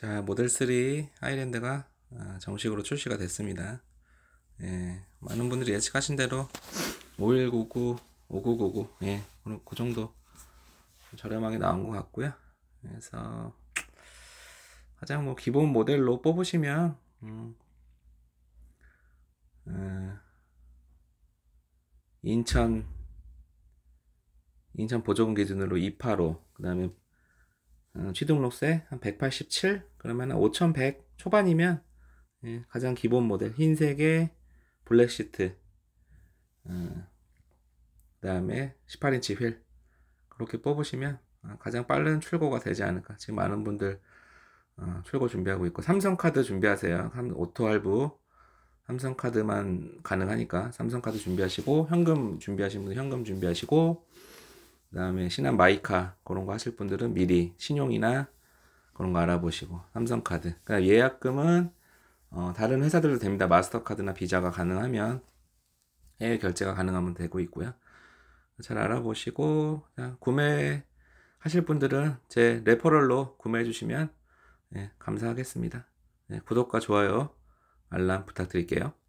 자, 모델3 하이랜드가 아, 정식으로 출시가 됐습니다. 예, 많은 분들이 예측하신 대로 5199, 5999, 예, 그 정도 저렴하게 나온 것 같고요. 그래서 가장 뭐 기본 모델로 뽑으시면 음, 어, 인천 인천 보조금 기준으로 285, 그 다음에 어, 취등록세 한187 그러면 5100 초반이면 예, 가장 기본 모델 흰색의 블랙 시트 어, 그 다음에 18인치 휠 그렇게 뽑으시면 아, 가장 빠른 출고가 되지 않을까 지금 많은 분들 어, 출고 준비하고 있고 삼성카드 준비하세요 오토할부 삼성카드만 가능하니까 삼성카드 준비하시고 현금 준비하신 분 현금 준비하시고 그 다음에 신한 마이카 그런 거 하실 분들은 미리 신용이나 그런 거 알아보시고 삼성카드 그다음 예약금은 어, 다른 회사들도 됩니다 마스터카드나 비자가 가능하면 해외 결제가 가능하면 되고 있고요 잘 알아보시고 구매 하실 분들은 제 레퍼럴로 구매해 주시면 네, 감사하겠습니다 네, 구독과 좋아요 알람 부탁드릴게요